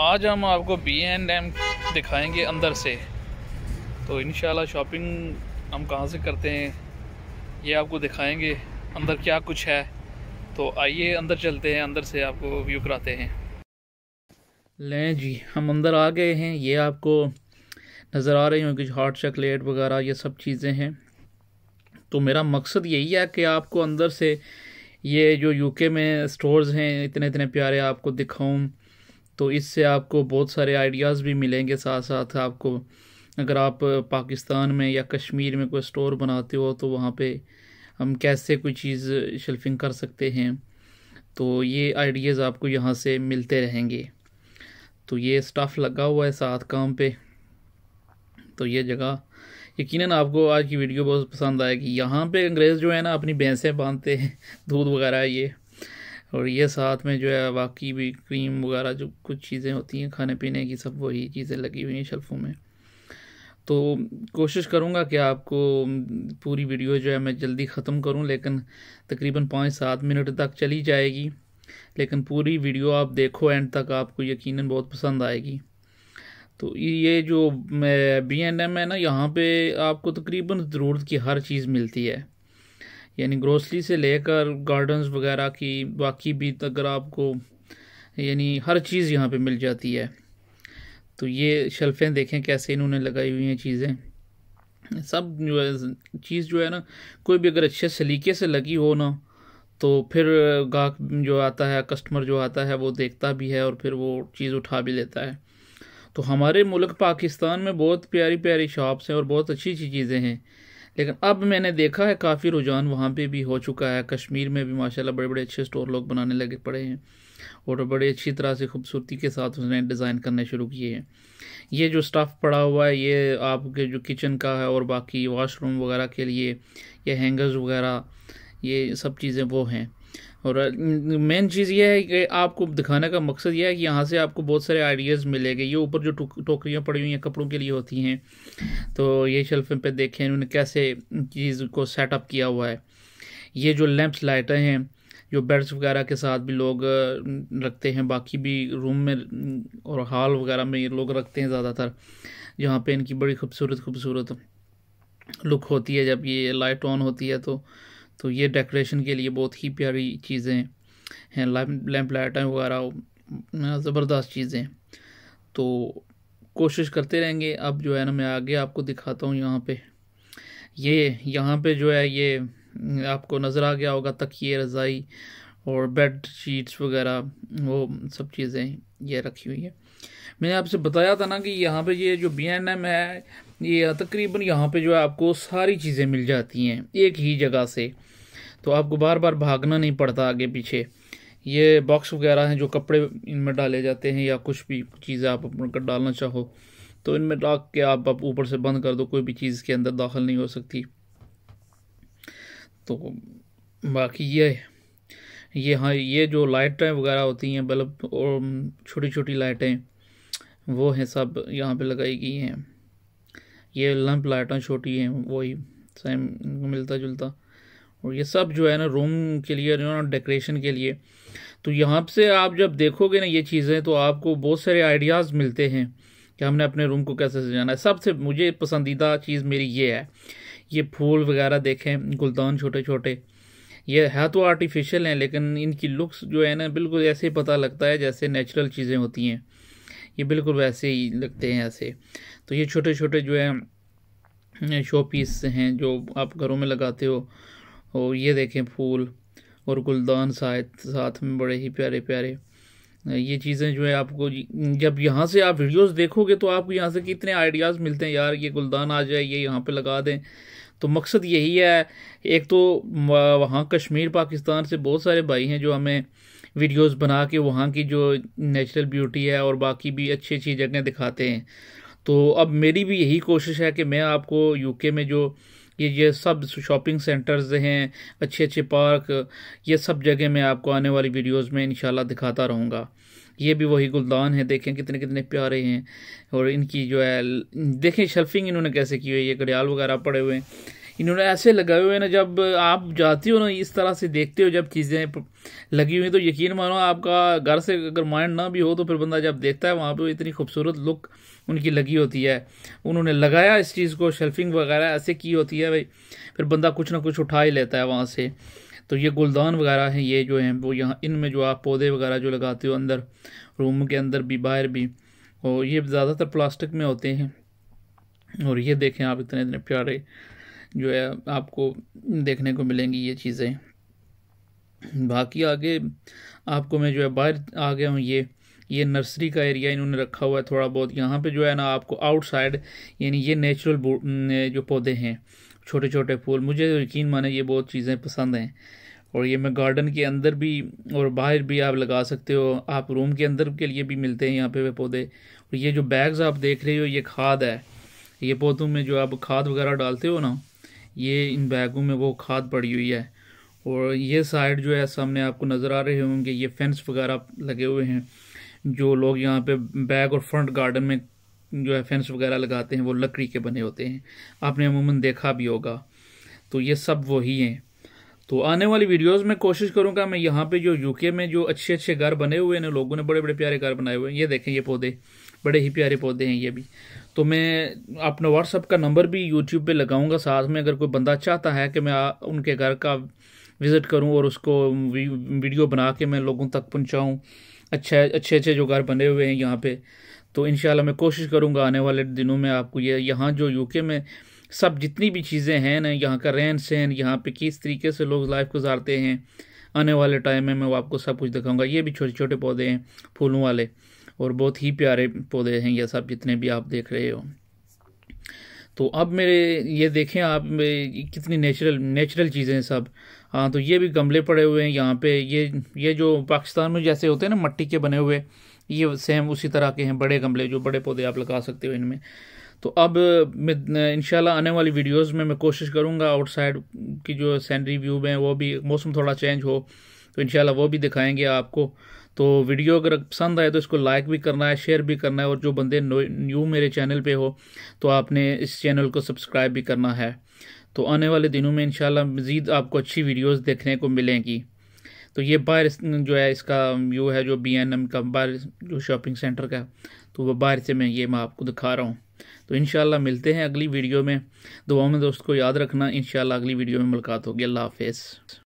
आज हम आपको बी एन डैम दिखाएँगे अंदर से तो इन शॉपिंग हम कहाँ से करते हैं ये आपको दिखाएंगे अंदर क्या कुछ है तो आइए अंदर चलते हैं अंदर से आपको व्यू कराते हैं लें जी हम अंदर आ गए हैं ये आपको नज़र आ रही होंगी हॉट चॉकलेट वगैरह ये सब चीज़ें हैं तो मेरा मकसद यही है कि आपको अंदर से ये जो यूके में स्टोर्स हैं इतने इतने प्यारे आपको दिखाऊं तो इससे आपको बहुत सारे आइडियाज़ भी मिलेंगे साथ साथ आपको अगर आप पाकिस्तान में या कश्मीर में कोई स्टोर बनाते हो तो वहाँ पे हम कैसे कोई चीज़ शेल्फिंग कर सकते हैं तो ये आइडियाज़ आपको यहाँ से मिलते रहेंगे तो ये स्टाफ लगा हुआ है साथ काम पे तो ये जगह यकीनन आपको आज की वीडियो बहुत पसंद आएगी यहाँ पे अंग्रेज़ जो है ना अपनी भैंसें बांधते हैं दूध वगैरह ये और ये साथ में जो है वाकई भी क्रीम वगैरह जो कुछ चीज़ें होती हैं खाने पीने की सब वही चीज़ें लगी हुई हैं शेल्फ़ों में तो कोशिश करूँगा कि आपको पूरी वीडियो जो है मैं जल्दी ख़त्म करूँ लेकिन तकरीबन पाँच सात मिनट तक चली जाएगी लेकिन पूरी वीडियो आप देखो एंड तक आपको यकीनन बहुत पसंद आएगी तो ये जो बी एन एम है ना यहाँ पे आपको तकरीबन ज़रूरत की हर चीज़ मिलती है यानी ग्रोसरी से लेकर गार्डन्स वगैरह की बाकी भी अगर आपको यानी हर चीज़ यहाँ पे मिल जाती है तो ये शेल्फ़ें देखें कैसे इन्होंने लगाई हुई हैं चीज़ें सब जो है चीज़ जो है ना कोई भी अगर अच्छे सलीके से लगी हो ना तो फिर गाहक जो आता है कस्टमर जो आता है वो देखता भी है और फिर वो चीज़ उठा भी लेता है तो हमारे मुल्क पाकिस्तान में बहुत प्यारी प्यारी शॉप्स हैं और बहुत अच्छी अच्छी चीज़ें हैं लेकिन अब मैंने देखा है काफ़ी रुझान वहाँ पे भी हो चुका है कश्मीर में भी माशाल्लाह बड़े बड़े अच्छे स्टोर लोग बनाने लगे पड़े हैं और बड़े अच्छी तरह से खूबसूरती के साथ उसने डिज़ाइन करने शुरू किए हैं ये जो स्टफ़ पड़ा हुआ है ये आपके जो किचन का है और बाकी वाशरूम वगैरह के लिए या हैंगर्स वगैरह ये सब चीज़ें वो हैं और मेन चीज़ ये है कि आपको दिखाने का मकसद यह है कि यहाँ से आपको बहुत सारे आइडियाज़ मिलेंगे ये ऊपर जो टोकरियाँ पड़ी हुई हैं कपड़ों के लिए होती हैं तो ये शेल्फ़ पे देखें इन्होंने कैसे चीज़ को सेटअप किया हुआ है ये जो लैंप्स लाइटें हैं जो बेड्स वगैरह के साथ भी लोग रखते हैं बाकी भी रूम में और हॉल वगैरह में ये लोग रखते हैं ज़्यादातर जहाँ पे इनकी बड़ी खूबसूरत खूबसूरत लुक होती है जब ये लाइट ऑन होती है तो तो ये डेकोरेशन के लिए बहुत ही प्यारी चीज़ें हैं लैम्प लाइटें वगैरह ज़बरदस्त चीज़ें तो कोशिश करते रहेंगे अब जो है ना मैं आगे आपको दिखाता हूँ यहाँ पे ये यहाँ पे जो है ये आपको नज़र आ गया होगा तकिए रज़ाई और बेड शीट्स वगैरह वो सब चीज़ें ये रखी हुई है मैंने आपसे बताया था ना कि यहाँ पे ये जो बी एन एम है ये तकरीबन यहाँ पे जो है आपको सारी चीज़ें मिल जाती हैं एक ही जगह से तो आपको बार बार भागना नहीं पड़ता आगे पीछे ये बॉक्स वगैरह हैं जो कपड़े इनमें डाले जाते हैं या कुछ भी चीज़ें आप अपने डालना चाहो तो इनमें डाल के आप आप ऊपर से बंद कर दो कोई भी चीज़ के अंदर दाखिल नहीं हो सकती तो बाकी ये ये हाँ ये जो लाइटें वगैरह होती हैं बल्ब और छोटी छोटी लाइटें वो हैं सब यहाँ पे लगाई गई हैं ये लम्प लाइटा छोटी हैं वही सेम मिलता जुलता और ये सब जो है ना रूम के लिए ना डेकोरेशन के लिए तो यहाँ से आप जब देखोगे ना ये चीज़ें तो आपको बहुत सारे आइडियाज़ मिलते हैं कि हमने अपने रूम को कैसे सजाना है सबसे मुझे पसंदीदा चीज़ मेरी ये है ये फूल वगैरह देखें गुलदान छोटे छोटे ये है तो आर्टिफिशियल हैं लेकिन इनकी लुक्स जो है ना बिल्कुल ऐसे ही पता लगता है जैसे नेचुरल चीज़ें होती हैं ये बिल्कुल वैसे ही लगते हैं ऐसे तो ये छोटे छोटे जो है शो पीस हैं जो आप घरों में लगाते हो और ये देखें फूल और गुलदान साथ साथ में बड़े ही प्यारे प्यारे ये चीज़ें जो है आपको जब यहाँ से आप वीडियोस देखोगे तो आपको यहाँ से कितने आइडियाज़ मिलते हैं यार ये गुलदान आ जाए ये यहाँ पे लगा दें तो मकसद यही है एक तो वहाँ कश्मीर पाकिस्तान से बहुत सारे भाई हैं जो हमें वीडियोस बना के वहाँ की जो नेचुरल ब्यूटी है और बाकी भी अच्छी अच्छी जगह दिखाते हैं तो अब मेरी भी यही कोशिश है कि मैं आपको यूके में जो ये ये सब शॉपिंग सेंटर्स हैं अच्छे अच्छे पार्क ये सब जगह मैं आपको आने वाली वीडियोस में इन दिखाता रहूँगा ये भी वही गुलदान है देखें कितने कितने प्यारे हैं और इनकी जो है देखें शेल्फिंग इन्होंने कैसे की हुई है ये घड़ियाल वगैरह पड़े हुए हैं इन्होंने ऐसे लगाए हुए ना जब आप जाते हो ना इस तरह से देखते हो जब चीज़ें लगी हुई तो यकीन मानो आपका घर से अगर माइंड ना भी हो तो फिर बंदा जब देखता है वहाँ पे इतनी खूबसूरत लुक उनकी लगी होती है उन्होंने लगाया इस चीज़ को शेल्फिंग वगैरह ऐसे की होती है भाई फिर बंदा कुछ ना कुछ उठा ही लेता है वहाँ से तो ये गुलदान वगैरह हैं ये जो हैं वो यहाँ इनमें जो आप पौधे वगैरह जो लगाते हो अंदर रूम के अंदर भी बाहर भी और ये ज़्यादातर प्लास्टिक में होते हैं और ये देखें आप इतने इतने प्यारे जो है आपको देखने को मिलेंगी ये चीज़ें बाकी आगे आपको मैं जो है बाहर आ गया हूँ ये ये नर्सरी का एरिया इन्होंने रखा हुआ है थोड़ा बहुत यहाँ पे जो है ना आपको आउटसाइड यानी ये नेचुरल जो पौधे हैं छोटे छोटे फूल मुझे तो यकीन माने ये बहुत चीज़ें पसंद हैं और ये मैं गार्डन के अंदर भी और बाहर भी आप लगा सकते हो आप रूम के अंदर के लिए भी मिलते हैं यहाँ पे वे पौधे और ये जो बैग्स आप देख रहे हो ये खाद है ये पौधों में जो आप खाद वगैरह डालते हो ना ये इन बैगों में वो खाद पड़ी हुई है और ये साइड जो है सामने आपको नज़र आ रहे होंगे ये फेंस वगैरह लगे हुए हैं जो लोग यहाँ पे बैग और फ्रंट गार्डन में जो है फेंस वगैरह लगाते हैं वो लकड़ी के बने होते हैं आपने अमूमन देखा भी होगा तो ये सब वही हैं तो आने वाली वीडियोस में कोशिश करूंगा मैं यहाँ पे जो यूके में जो अच्छे अच्छे घर बने हुए हैं लोगों ने बड़े बड़े प्यारे घर बनाए हुए हैं ये देखें ये पौधे बड़े ही प्यारे पौधे हैं ये भी तो मैं अपना व्हाट्सअप का नंबर भी यूट्यूब पे लगाऊंगा साथ में अगर कोई बंदा चाहता है कि मैं उनके घर का विज़िट करूँ और उसको वीडियो बना के मैं लोगों तक पहुँचाऊँ अच्छा अच्छे अच्छे जो घर बने हुए हैं यहाँ पर तो इन मैं कोशिश करूँगा आने वाले दिनों में आपको ये यहाँ जो यू में सब जितनी भी चीज़ें हैं ना यहाँ का रहन सहन यहाँ पे किस तरीके से लोग लाइफ गुजारते हैं आने वाले टाइम में मैं वो आपको सब कुछ दिखाऊंगा ये भी छोटे छोटे पौधे हैं फूलों वाले और बहुत ही प्यारे पौधे हैं ये सब जितने भी आप देख रहे हो तो अब मेरे ये देखें आप कितनी नेचुरल नेचुरल चीज़ें हैं सब हाँ तो ये भी गमले पड़े हुए हैं यहाँ पे ये ये जो पाकिस्तान में जैसे होते हैं ना मट्टी के बने हुए ये सेम उसी तरह के हैं बड़े गमले जो बड़े पौधे आप लगा सकते हो इनमें तो अब इंशाल्लाह आने वाली वीडियोस में मैं कोशिश करूँगा आउटसाइड की जो सैनरी व्यू में वो भी मौसम थोड़ा चेंज हो तो इंशाल्लाह वो भी दिखाएंगे आपको तो वीडियो अगर पसंद आए तो इसको लाइक भी करना है शेयर भी करना है और जो बंदे न्यू मेरे चैनल पे हो तो आपने इस चैनल को सब्सक्राइब भी करना है तो आने वाले दिनों में इनशाला मज़ीद आपको अच्छी वीडियोस देखने को मिलेंगी तो ये बाहर जो है इसका व्यू है जो बी एन एम का बाहर जो शॉपिंग सेंटर का तो वह बाहर से मैं ये मैं आपको दिखा रहा हूँ तो इन मिलते हैं अगली वीडियो में दुआओं में दोस्त को याद रखना इन अगली वीडियो में मुलाकात होगी अल्लाह हाफिज़